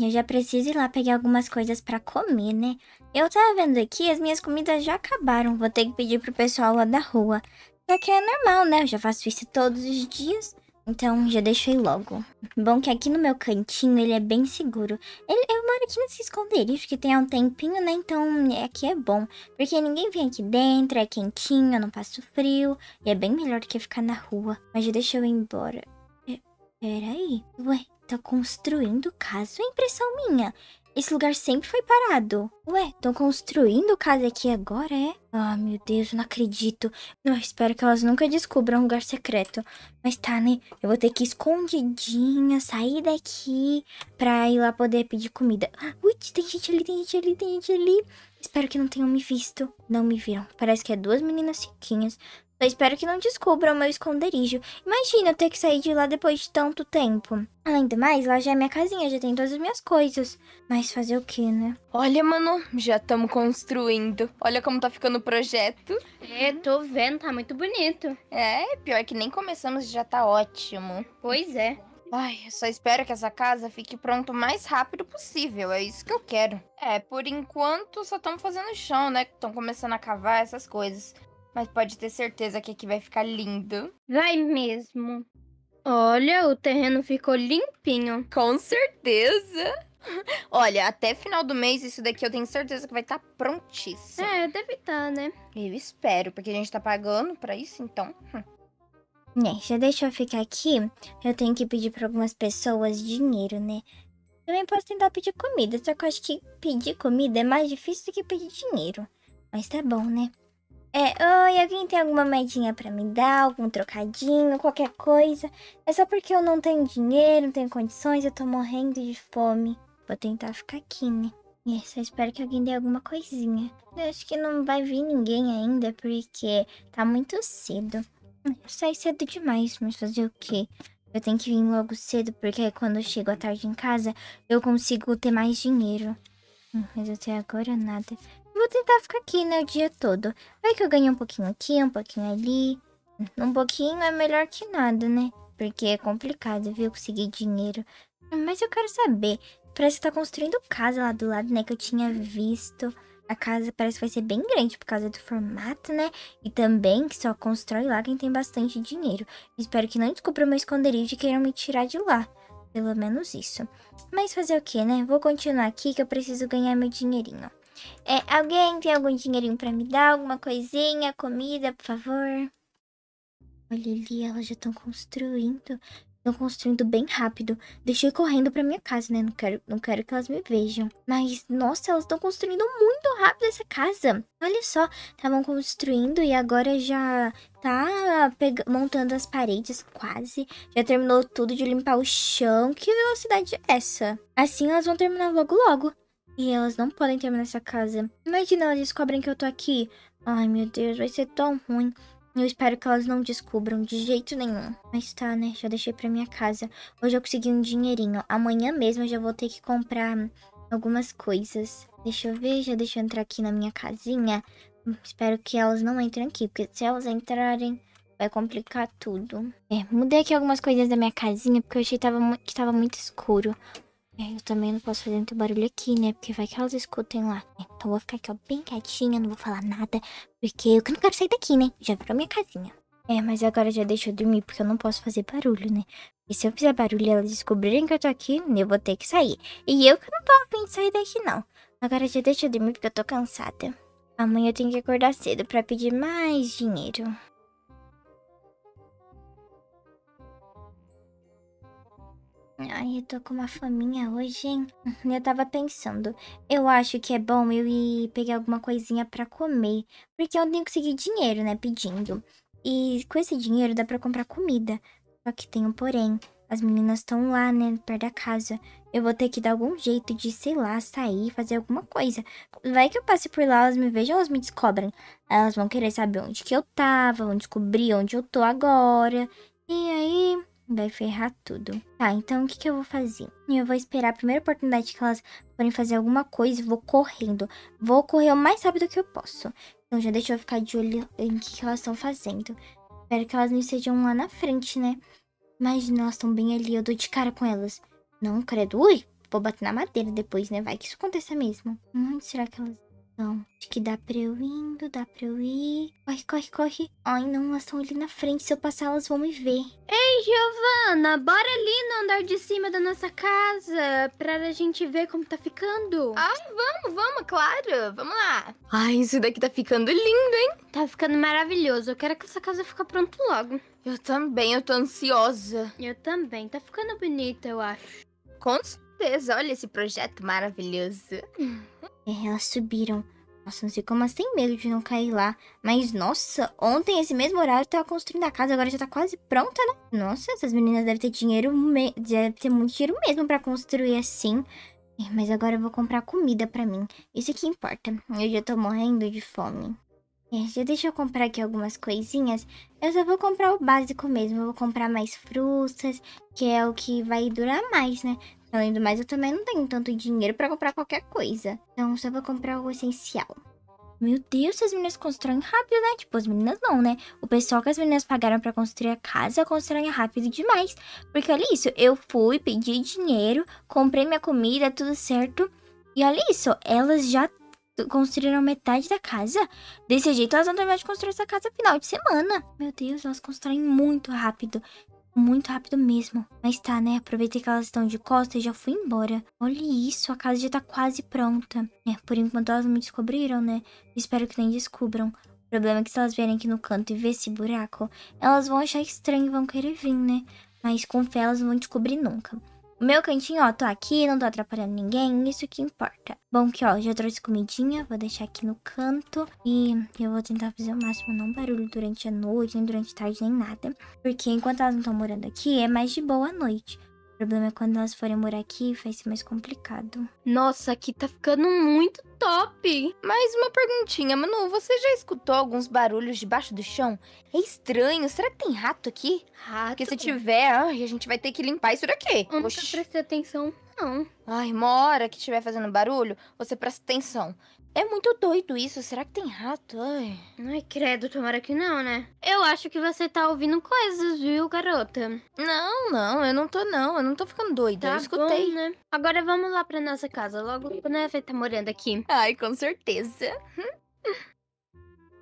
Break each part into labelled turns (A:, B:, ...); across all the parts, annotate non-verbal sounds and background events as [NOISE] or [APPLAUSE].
A: Eu já preciso ir lá pegar algumas coisas pra comer, né? Eu tava vendo aqui, as minhas comidas já acabaram. Vou ter que pedir pro pessoal lá da rua. Só que é normal, né? Eu já faço isso todos os dias. Então, já deixei logo. Bom que aqui no meu cantinho ele é bem seguro. Ele, eu moro aqui nesse esconderijo que tem há um tempinho, né? Então, aqui é bom. Porque ninguém vem aqui dentro, é quentinho, eu não passo frio. E é bem melhor do que ficar na rua. Mas já deixei eu ir embora. É, peraí. Ué, tá construindo casa? É impressão minha. Esse lugar sempre foi parado. Ué, estão construindo casa aqui agora, é? Ah, meu Deus, não acredito. Eu espero que elas nunca descubram um lugar secreto. Mas tá, né? Eu vou ter que ir escondidinha, sair daqui pra ir lá poder pedir comida. ui, tem gente ali, tem gente ali, tem gente ali. Espero que não tenham me visto. Não me viram. Parece que é duas meninas chiquinhas eu espero que não descubram o meu esconderijo. Imagina eu ter que sair de lá depois de tanto tempo. Além do mais, lá já é minha casinha, já tem todas as minhas coisas. Mas fazer o que, né? Olha, mano, já estamos construindo. Olha como tá ficando o projeto. É, tô vendo, tá muito bonito. É, pior é que nem começamos já tá ótimo. Pois é. Ai, eu só espero que essa casa fique pronta o mais rápido possível. É isso que eu quero. É, por enquanto só estamos fazendo chão, né? Estão começando a cavar essas coisas. Mas pode ter certeza que aqui vai ficar lindo. Vai mesmo. Olha, o terreno ficou limpinho. Com certeza. [LAUGHS] Olha, até final do mês isso daqui eu tenho certeza que vai estar tá prontíssimo. É, deve estar, tá, né? Eu espero, porque a gente tá pagando pra isso, então. Hum. É, já deixa eu ficar aqui. Eu tenho que pedir pra algumas pessoas dinheiro, né? Também posso tentar pedir comida, só que eu acho que pedir comida é mais difícil do que pedir dinheiro. Mas tá bom, né? É, oi, alguém tem alguma moedinha pra me dar? Algum trocadinho, qualquer coisa? É só porque eu não tenho dinheiro, não tenho condições, eu tô morrendo de fome. Vou tentar ficar aqui, né? E é, só espero que alguém dê alguma coisinha. Eu acho que não vai vir ninguém ainda, porque tá muito cedo. Eu saí cedo demais, mas fazer o quê? Eu tenho que vir logo cedo, porque quando eu chego à tarde em casa, eu consigo ter mais dinheiro. Hum, mas até agora nada. Vou tentar ficar aqui, né, o dia todo. Vai que eu ganho um pouquinho aqui, um pouquinho ali. Um pouquinho é melhor que nada, né? Porque é complicado, viu, conseguir dinheiro. Mas eu quero saber. Parece que tá construindo casa lá do lado, né? Que eu tinha visto. A casa parece que vai ser bem grande por causa do formato, né? E também que só constrói lá quem tem bastante dinheiro. Espero que não descubra meu esconderijo e queiram me tirar de lá. Pelo menos isso. Mas fazer o que, né? Vou continuar aqui que eu preciso ganhar meu dinheirinho. É, alguém tem algum dinheirinho pra me dar? Alguma coisinha? Comida, por favor? Olha ali, elas já estão construindo. Estão construindo bem rápido. Deixei correndo pra minha casa, né? Não quero, não quero que elas me vejam. Mas, nossa, elas estão construindo muito rápido essa casa. Olha só, estavam construindo e agora já tá montando as paredes quase. Já terminou tudo de limpar o chão. Que velocidade é essa? Assim elas vão terminar logo logo. E elas não podem terminar essa casa. Imagina elas descobrem que eu tô aqui. Ai, meu Deus, vai ser tão ruim. Eu espero que elas não descubram de jeito nenhum. Mas tá, né? Já deixei pra minha casa. Hoje eu consegui um dinheirinho. Amanhã mesmo eu já vou ter que comprar algumas coisas. Deixa eu ver, já deixa eu entrar aqui na minha casinha. Espero que elas não entrem aqui, porque se elas entrarem, vai complicar tudo. É, mudei aqui algumas coisas da minha casinha, porque eu achei que tava, que tava muito escuro. É, eu também não posso fazer muito barulho aqui, né? Porque vai que elas escutem lá. Então eu vou ficar aqui, ó, bem quietinha, não vou falar nada. Porque eu que não quero sair daqui, né? Já virou minha casinha. É, mas agora já deixa eu dormir, porque eu não posso fazer barulho, né? E se eu fizer barulho e elas descobrirem que eu tô aqui, eu vou ter que sair. E eu que não tô afim de sair daqui, não. Agora já deixa eu dormir, porque eu tô cansada. Amanhã eu tenho que acordar cedo pra pedir mais dinheiro. Ai, eu tô com uma faminha hoje, hein? [LAUGHS] Eu tava pensando, eu acho que é bom eu ir pegar alguma coisinha pra comer. Porque eu tenho que seguir dinheiro, né, pedindo. E com esse dinheiro dá pra comprar comida. Só que tem um porém. As meninas estão lá, né, perto da casa. Eu vou ter que dar algum jeito de, sei lá, sair, fazer alguma coisa. Vai que eu passe por lá, elas me vejam, elas me descobrem. Elas vão querer saber onde que eu tava, vão descobrir onde eu tô agora. E aí, Vai ferrar tudo. Tá, então o que, que eu vou fazer? Eu vou esperar a primeira oportunidade que elas forem fazer alguma coisa e vou correndo. Vou correr o mais rápido que eu posso. Então já deixa eu ficar de olho em que, que elas estão fazendo. Espero que elas não estejam lá na frente, né? Imagina, elas estão bem ali, eu dou de cara com elas. Não, credo. Ui, vou bater na madeira depois, né? Vai que isso aconteça mesmo. Onde hum, será que elas acho que dá pra eu indo, dá pra eu ir. Corre, corre, corre. Ai, não, elas estão ali na frente. Se eu passar, elas vão me ver. Ei, Giovana, bora ali no andar de cima da nossa casa pra gente ver como tá ficando. Ai, ah, vamos, vamos, claro. Vamos lá. Ai, isso daqui tá ficando lindo, hein? Tá ficando maravilhoso. Eu quero que essa casa fique pronta logo. Eu também, eu tô ansiosa. Eu também. Tá ficando bonita, eu acho. Com certeza. Olha esse projeto maravilhoso. Hum. É, elas subiram. Nossa, não sei como elas têm medo de não cair lá. Mas, nossa, ontem, esse mesmo horário, tava construindo a casa, agora já tá quase pronta, né? Nossa, essas meninas devem ter dinheiro, me... devem ter muito dinheiro mesmo pra construir assim. É, mas agora eu vou comprar comida pra mim. Isso que importa. Eu já tô morrendo de fome. É, já deixa eu comprar aqui algumas coisinhas. Eu só vou comprar o básico mesmo. Eu vou comprar mais frutas, que é o que vai durar mais, né? Além do mais, eu também não tenho tanto dinheiro pra comprar qualquer coisa. Então, só vou comprar o essencial. Meu Deus, essas meninas constroem rápido, né? Tipo, as meninas não, né? O pessoal que as meninas pagaram para construir a casa constroem rápido demais. Porque olha isso, eu fui, pedi dinheiro, comprei minha comida, tudo certo. E olha isso, elas já construíram metade da casa. Desse jeito, elas vão terminar de construir essa casa final de semana. Meu Deus, elas constroem muito rápido. Muito rápido mesmo. Mas tá, né? Aproveitei que elas estão de costa e já fui embora. Olha isso, a casa já tá quase pronta. É, por enquanto elas não me descobriram, né? Espero que nem descubram. O problema é que se elas vierem aqui no canto e ver esse buraco, elas vão achar estranho e vão querer vir, né? Mas com fé elas não vão descobrir nunca. O meu cantinho, ó, tô aqui, não tô atrapalhando ninguém, isso que importa. Bom que, ó, já trouxe comidinha, vou deixar aqui no canto. E eu vou tentar fazer o máximo não barulho durante a noite, nem durante a tarde, nem nada. Porque enquanto elas não estão morando aqui, é mais de boa a noite problema é quando nós forem morar aqui, vai ser mais complicado. Nossa, aqui tá ficando muito top! Mais uma perguntinha, Manu, você já escutou alguns barulhos debaixo do chão? É estranho, será que tem rato aqui? Rato? Porque se tiver, ai, ah, a gente vai ter que limpar isso daqui. Eu nunca prestei atenção, não. Ai, uma hora que estiver fazendo barulho, você presta atenção. É muito doido isso. Será que tem rato? Ai. Ai, credo, tomara que não, né? Eu acho que você tá ouvindo coisas, viu, garota? Não, não, eu não tô não. Eu não tô ficando doida. Tá eu escutei. Bom, né? Agora vamos lá pra nossa casa. Logo o né, Neve tá morando aqui. Ai, com certeza. [LAUGHS]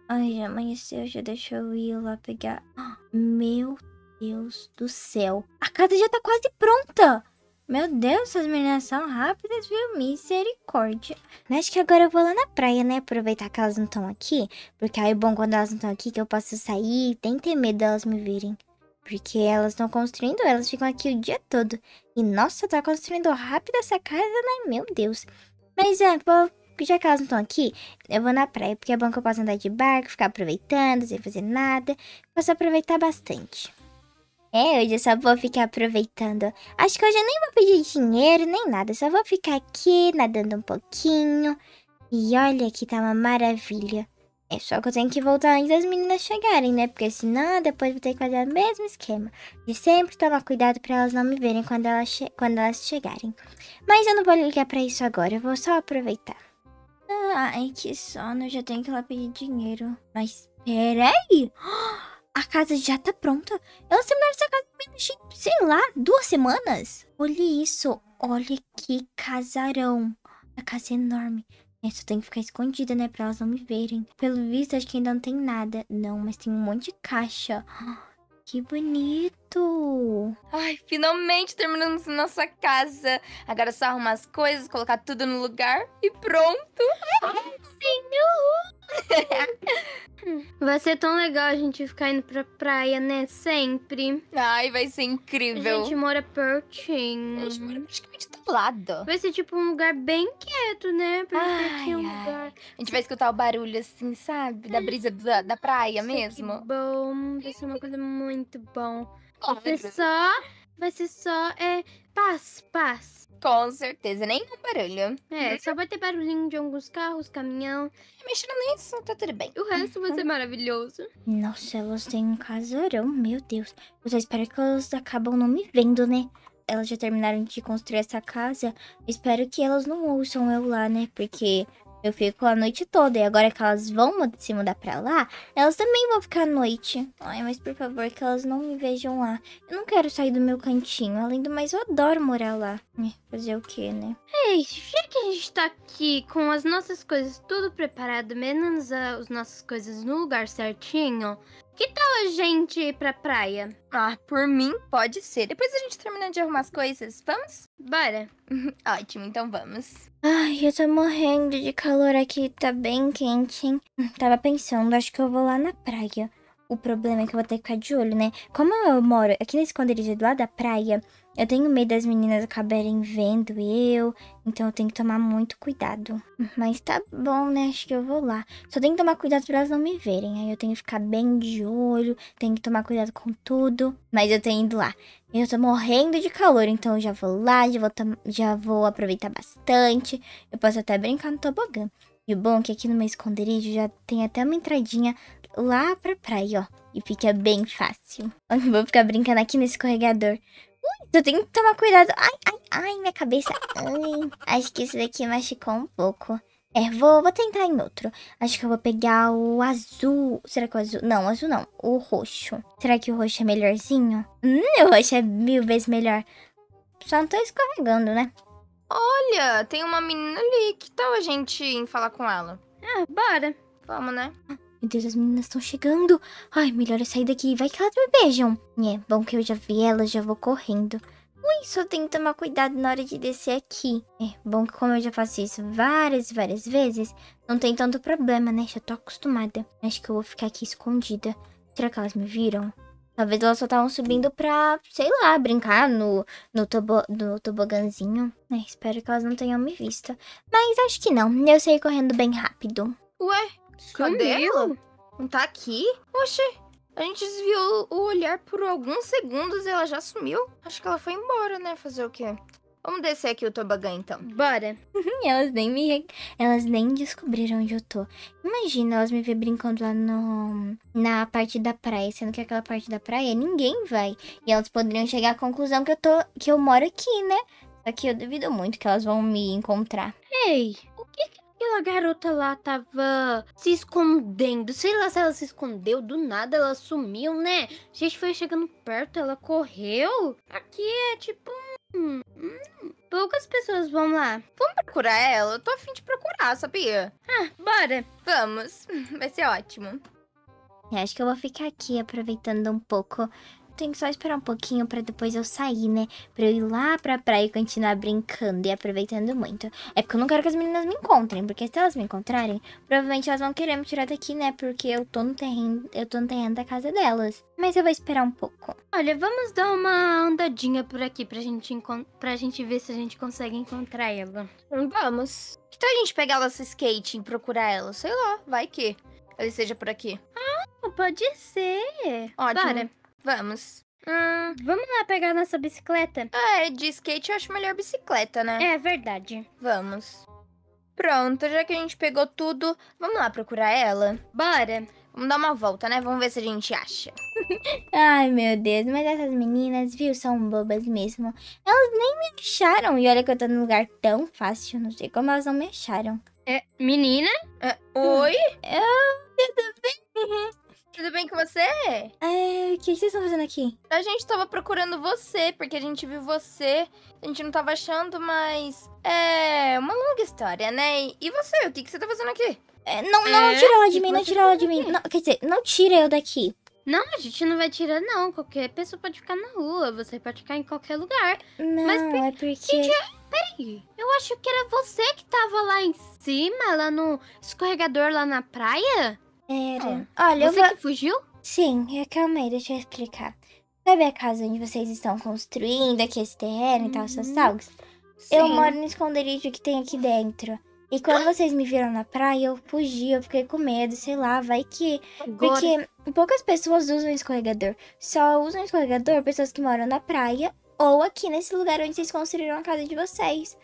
A: Ai, já amanheceu, já deixou eu ir lá pegar. [GASPS] Meu Deus do céu. A casa já tá quase pronta. Meu Deus, essas meninas são rápidas, viu? Misericórdia. Acho que agora eu vou lá na praia, né? Aproveitar que elas não estão aqui. Porque aí é bom quando elas não estão aqui que eu posso sair sem ter medo delas me virem. Porque elas estão construindo, elas ficam aqui o dia todo. E nossa, tá construindo rápido essa casa, né? Meu Deus. Mas é, vou já que elas não estão aqui, eu vou na praia, porque é bom que eu posso andar de barco, ficar aproveitando, sem fazer nada. Posso aproveitar bastante. É, hoje eu só vou ficar aproveitando. Acho que hoje eu nem vou pedir dinheiro, nem nada. Só vou ficar aqui, nadando um pouquinho. E olha que tá uma maravilha. É só que eu tenho que voltar antes das meninas chegarem, né? Porque senão depois vou ter que fazer o mesmo esquema. e sempre tomar cuidado para elas não me verem quando elas, quando elas chegarem. Mas eu não vou ligar para isso agora, eu vou só aproveitar. Ah, ai, que sono, eu já tenho que ir lá pedir dinheiro. Mas peraí! [GASPS] Ah, a casa já tá pronta? É elas terminaram essa casa menos de, sei lá, duas semanas? Olha isso, olha que casarão. A casa é enorme. Eu é, só tenho que ficar escondida, né, pra elas não me verem. Pelo visto, acho que ainda não tem nada. Não, mas tem um monte de caixa. [GASPS] Que bonito muito! Ai, finalmente terminamos nossa casa. Agora é só arrumar as coisas, colocar tudo no lugar e pronto! Sim, [LAUGHS] vai ser tão legal a gente ficar indo pra praia, né? Sempre. Ai, vai ser incrível. A gente mora pertinho. A gente mora praticamente do lado. Vai ser tipo um lugar bem quieto, né? Pra ai, um ai. lugar. A gente vai escutar o barulho assim, sabe? Da brisa da, da praia Isso mesmo. Que bom. Vai ser uma coisa muito bom. Vai ser só. Vai ser só. É, paz, paz. Com certeza, nenhum barulho. É, uhum. só vai ter barulhinho de alguns carros, caminhão. Tá mexendo nisso, tá tudo bem. O resto vai ser uhum. maravilhoso. Nossa, elas têm um casarão meu Deus. Eu só espero que elas acabam não me vendo, né? Elas já terminaram de construir essa casa. espero que elas não ouçam eu lá, né? Porque eu fico a noite toda. E agora que elas vão se mudar pra lá, elas também vão ficar à noite. Ai, mas por favor, que elas não me vejam lá. Eu não quero sair do meu cantinho. Além do mais, eu adoro morar lá. É, fazer o quê, né? Ei, já que a gente tá aqui com as nossas coisas tudo preparado, menos ah, as nossas coisas no lugar certinho, que tal a gente ir pra praia? Ah, por mim, pode ser. Depois a gente termina de arrumar as coisas, vamos? Bora. [LAUGHS] Ótimo, então vamos. Ai, eu tô morrendo de calor aqui, tá bem quente, hein? Hum, tava pensando, acho que eu vou lá na praia. O problema é que eu vou ter que ficar de olho, né? Como eu moro aqui na esconderijo do lado da praia, eu tenho medo das meninas acabarem vendo eu, então eu tenho que tomar muito cuidado. Mas tá bom, né? Acho que eu vou lá. Só tenho que tomar cuidado pra elas não me verem. Aí eu tenho que ficar bem de olho, tenho que tomar cuidado com tudo. Mas eu tenho indo lá. Eu tô morrendo de calor, então eu já vou lá, já vou, já vou aproveitar bastante. Eu posso até brincar no tobogã. E o bom é que aqui no meu esconderijo já tem até uma entradinha lá pra praia, ó. E fica bem fácil. Eu [LAUGHS] vou ficar brincando aqui no escorregador. Ui, tu tem que tomar cuidado. Ai, ai, ai, minha cabeça. Ai, acho que isso daqui machucou um pouco. É, vou, vou tentar em outro. Acho que eu vou pegar o azul. Será que o azul... Não, o azul não. O roxo. Será que o roxo é melhorzinho? Hum, [LAUGHS] o roxo é mil vezes melhor. Só não tô escorregando, né? Olha, tem uma menina ali. Que tal a gente ir falar com ela? Ah, bora. Vamos, né? Ah, meu Deus, as meninas estão chegando. Ai, melhor eu sair daqui. Vai que elas me beijam. É, bom que eu já vi elas, já vou correndo. Ui, só tenho que tomar cuidado na hora de descer aqui. É, bom que como eu já faço isso várias e várias vezes, não tem tanto problema, né? Já tô acostumada. Acho que eu vou ficar aqui escondida. Será que elas me viram? Talvez elas só estavam subindo pra, sei lá, brincar no, no, tobo, no toboganzinho. É, espero que elas não tenham me visto. Mas acho que não. Eu saí correndo bem rápido. Ué, Cadê ela? Não tá aqui? Oxê, a gente desviou o olhar por alguns segundos e ela já sumiu. Acho que ela foi embora, né? Fazer o quê? Vamos descer aqui o Tobagã, então. Bora. [LAUGHS] elas nem me... Elas nem descobriram onde eu tô. Imagina elas me ver brincando lá no... Na parte da praia, sendo que aquela parte da praia ninguém vai. E elas poderiam chegar à conclusão que eu tô... Que eu moro aqui, né? Só que eu duvido muito que elas vão me encontrar. Ei, aquela garota lá tava se escondendo. Sei lá se ela se escondeu, do nada ela sumiu, né? A gente foi chegando perto, ela correu. Aqui é tipo hum, poucas pessoas vão lá. Vamos procurar ela? Eu tô afim de procurar, sabia? Ah, bora. Vamos. Vai ser ótimo. Eu acho que eu vou ficar aqui aproveitando um pouco tenho que só esperar um pouquinho pra depois eu sair, né? Pra eu ir lá pra praia e continuar brincando e aproveitando muito. É porque eu não quero que as meninas me encontrem, porque se elas me encontrarem, provavelmente elas vão querer me tirar daqui, né? Porque eu tô no terreno, eu tô no terreno da casa delas. Mas eu vou esperar um pouco. Olha, vamos dar uma andadinha por aqui pra gente, pra gente ver se a gente consegue encontrar ela. Vamos. Que tal a gente pegar nosso skate e procurar ela? Sei lá, vai que ela esteja por aqui. Ah, pode ser. Ótimo. Para. Vamos. Hum, vamos lá pegar nossa bicicleta? É, de skate eu acho melhor bicicleta, né? É verdade. Vamos. Pronto, já que a gente pegou tudo, vamos lá procurar ela? Bora. Vamos dar uma volta, né? Vamos ver se a gente acha. [LAUGHS] Ai, meu Deus, mas essas meninas, viu, são bobas mesmo. Elas nem me acharam. E olha que eu tô num lugar tão fácil, não sei como elas não me acharam. É, menina? É, oi? Eu, tudo bem? Tudo bem com você? É, o que vocês estão fazendo aqui? A gente tava procurando você, porque a gente viu você. A gente não tava achando, mas. É. Uma longa história, né? E você? O que, que você tá fazendo aqui? É, não, não, não é, tira ela de mim, não tira ela de mim. Não, quer dizer, não tira eu daqui. Não, a gente não vai tirar, não. Qualquer pessoa pode ficar na rua, você pode ficar em qualquer lugar. Não, Mas por é porque... Gente, é? peraí. Eu acho que era você que tava lá em cima, lá no escorregador, lá na praia. Era. Ah, Olha, você eu vou... que fugiu? Sim, é eu aí, deixa eu explicar. Sabe a casa onde vocês estão construindo aqui esse terreno uhum. e tal, seus uhum. salgos? Eu moro no esconderijo que tem aqui dentro. E quando ah! vocês me viram na praia, eu fugi, eu fiquei com medo, sei lá, vai que. Agora. Porque poucas pessoas usam escorregador. Só usam escorregador pessoas que moram na praia ou aqui nesse lugar onde vocês construíram a casa de vocês.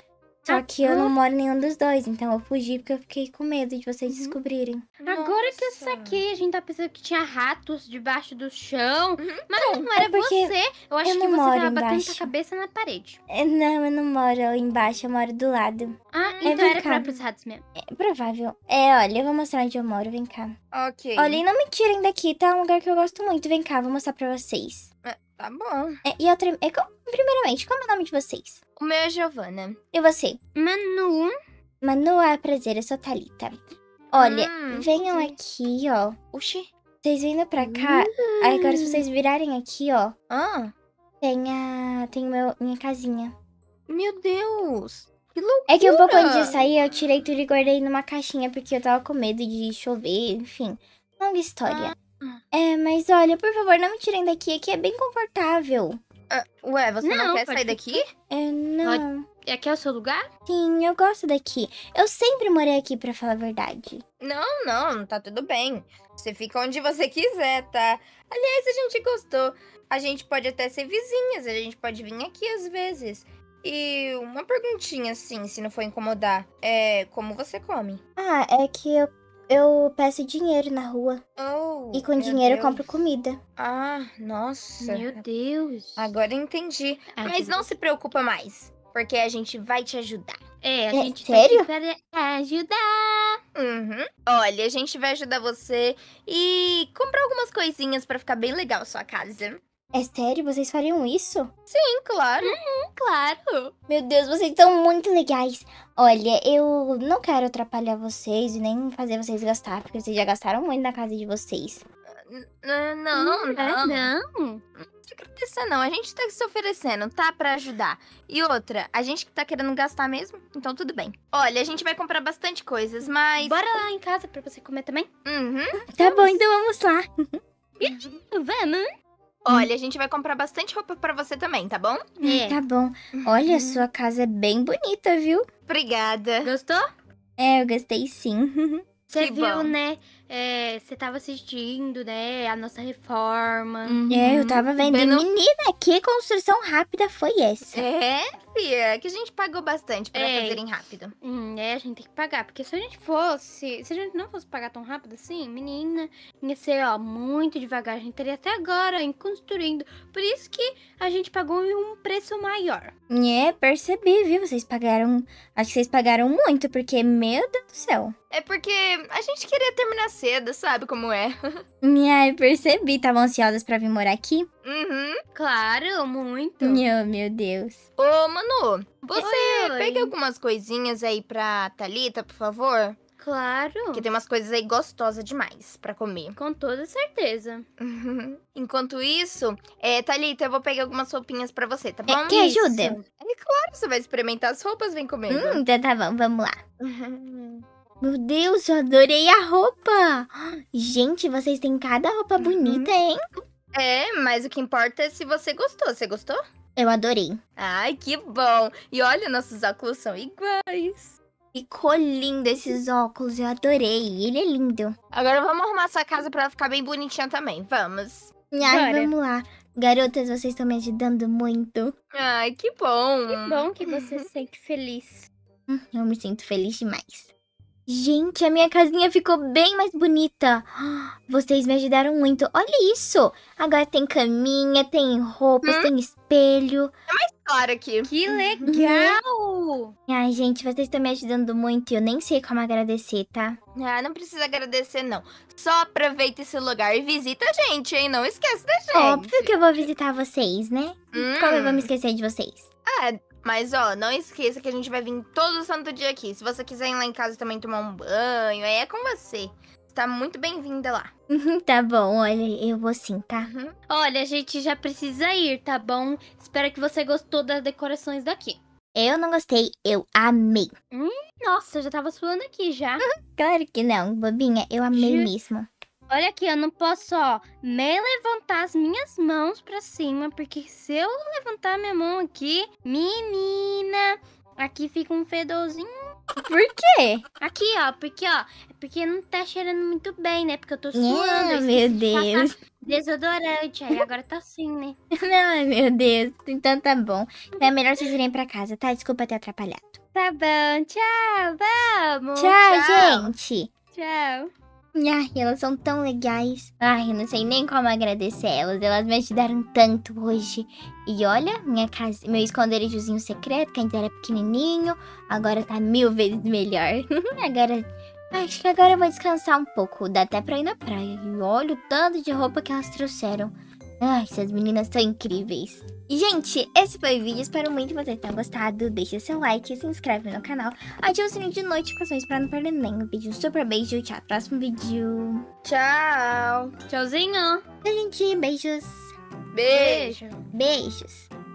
B: Só que eu não moro
A: em nenhum dos dois, então eu fugi porque eu fiquei com medo de vocês uhum. descobrirem. Agora Nossa. que eu saquei, a gente tá pensando que tinha ratos debaixo do chão. Uhum. Mas então, não, era é você. Eu acho eu que você tava batendo a cabeça na parede. É, não, eu não moro embaixo, eu moro do lado. Ah, hum. então é, então era cá. próprios ratos mesmo. É provável. É, olha, eu vou mostrar onde eu moro, vem cá. Ok. Olha, e não me tirem daqui, tá? É um lugar que eu gosto muito. Vem cá, vou mostrar pra vocês. É, Tá bom. É, e outra. É, primeiramente, como é o nome de vocês? O meu é Giovana. E você? Manu. Manu, é prazer, eu sou Thalita. Olha, hum, venham aqui, ó. Oxi. Vocês vindo pra cá, agora se vocês virarem aqui, ó. Ah. Tem a. Tem meu, minha casinha. Meu Deus! Que loucura! É que um pouco antes de eu sair, eu tirei tudo e guardei numa caixinha porque eu tava com medo de chover, enfim. Longa história. Ah. É, mas olha, por favor, não me tirem daqui. Aqui é bem confortável. Ah, ué, você não, não quer sair daqui? É, não. Pode... É aqui é o seu lugar? Sim, eu gosto daqui. Eu sempre morei aqui, pra falar a verdade. Não, não, tá tudo bem. Você fica onde você quiser, tá? Aliás, a gente gostou. A gente pode até ser vizinhas, a gente pode vir aqui às vezes. E uma perguntinha, assim, se não for incomodar. É como você come? Ah, é que eu eu peço dinheiro na rua. Oh, e com dinheiro Deus. eu compro comida. Ah, nossa. Meu Deus. Agora entendi. Ai, ah, Mas não se preocupa mais, porque a gente vai te ajudar. É, a é, gente é, sério? tá aqui ajudar. Uhum. Olha, a gente vai ajudar você e comprar algumas coisinhas para ficar bem legal a sua casa. É sério? Vocês fariam isso? Sim, claro. Uhum, claro. Meu Deus, vocês estão muito legais. Olha, eu não quero atrapalhar vocês e nem fazer vocês gastar, porque vocês já gastaram muito na casa de vocês. É, não, não. Não, não. Não não. A gente tá se oferecendo, tá? Pra ajudar. E outra, a gente que tá querendo gastar mesmo, então tudo bem. Olha, a gente vai comprar bastante coisas, mas. Bora lá em casa pra você comer também? Uhum. Tá vamos. bom, então vamos lá. [LAUGHS] Uhum. vamos. Olha, a gente vai comprar bastante roupa para você também, tá bom? É. Ah, tá bom. Olha, uhum. sua casa é bem bonita, viu? Obrigada. Gostou? É, eu gostei sim. [LAUGHS] Você que viu, bom. né? é, você tava assistindo, né? A nossa reforma. Uhum. É, eu tava vendo. Menina, que construção rápida foi essa? É, Fia, que a gente pagou bastante pra é. fazerem rápido. Hum, é, a gente tem que pagar. Porque se a gente fosse. Se a gente não fosse pagar tão rápido assim, menina, ia ser, ó, muito devagar. A gente teria até agora em construindo. Por isso que a gente pagou um preço maior. É, percebi, viu? Vocês pagaram. Acho que vocês pagaram muito, porque, meu Deus do céu. É porque a gente queria terminar cedo, sabe como é. [LAUGHS] Minha, eu percebi, estavam ansiosas para vir morar aqui. Uhum, claro, muito. Meu, meu Deus. Ô, Manu, você oi, pega oi. algumas coisinhas aí pra Thalita, por favor? Claro. Que tem umas coisas aí gostosas demais para comer. Com toda certeza. Uhum. Enquanto isso, é, Thalita, eu vou pegar algumas roupinhas para você, tá é, bom? É, que ajuda? É claro, você vai experimentar as roupas, vem comer. Hum, então tá bom, vamos lá. [LAUGHS] Meu Deus, eu adorei a roupa. Gente, vocês têm cada roupa uhum. bonita, hein? É, mas o que importa é se você gostou. Você gostou? Eu adorei. Ai, que bom. E olha, nossos óculos são iguais. Ficou lindo esses óculos, eu adorei. Ele é lindo. Agora vamos arrumar sua casa pra ficar bem bonitinha também. Vamos. Ai, Bora. vamos lá. Garotas, vocês estão me ajudando muito. Ai, que bom. Que bom que você se sente feliz. Hum, eu me sinto feliz demais. Gente, a minha casinha ficou bem mais bonita. Vocês me ajudaram muito. Olha isso! Agora tem caminha, tem roupas, hum? tem espelho. É mais claro aqui. Que legal! Uhum. Ai, gente, vocês estão me ajudando muito e eu nem sei como agradecer, tá? Ah, não precisa agradecer, não. Só aproveita esse lugar e visita a gente, hein? Não esquece da gente. Óbvio que eu vou visitar vocês, né? Hum. Como eu vou me hum. esquecer de vocês? Ah, mas, ó, não esqueça que a gente vai vir todo santo dia aqui. Se você quiser ir lá em casa também tomar um banho, aí é com você. Tá muito bem-vinda lá. Uhum, tá bom, olha, eu vou sim, tá? Uhum. Olha, a gente já precisa ir, tá bom? Espero que você gostou das decorações daqui. Eu não gostei, eu amei. Hum, nossa, eu já tava suando aqui já. Uhum, claro que não, bobinha, eu amei Ju... mesmo. Olha aqui, eu não posso, ó, nem levantar as minhas mãos para cima, porque se eu levantar minha mão aqui, menina, aqui fica um fedorzinho. Por quê? Aqui, ó, porque, ó, é porque não tá cheirando muito bem, né? Porque eu tô ah, suando. Ai, meu Deus. Desodorante, aí agora tá assim, né? [LAUGHS] Não, meu Deus. Então tá bom. Então é melhor vocês irem pra casa, tá? Desculpa ter atrapalhado. Tá bom, tchau, vamos. tchau. tchau. gente. Tchau. Ai, elas são tão legais. Ai, eu não sei nem como agradecer elas. Elas me ajudaram tanto hoje. E olha, minha casa, meu esconderijozinho secreto, que ainda era pequenininho, agora tá mil vezes melhor. [LAUGHS] agora, acho que agora eu vou descansar um pouco. Dá até pra ir na praia. E olha o tanto de roupa que elas trouxeram. Ai, essas meninas são incríveis. Gente, esse foi o vídeo. Espero muito que vocês tenham gostado. Deixe seu like, se inscreve no canal, ative o sininho de notificações para não perder nenhum vídeo. Um super beijo, tchau. Próximo vídeo. Tchau. Tchauzinho. Tchau, gente. Beijos. Beijo. Beijos.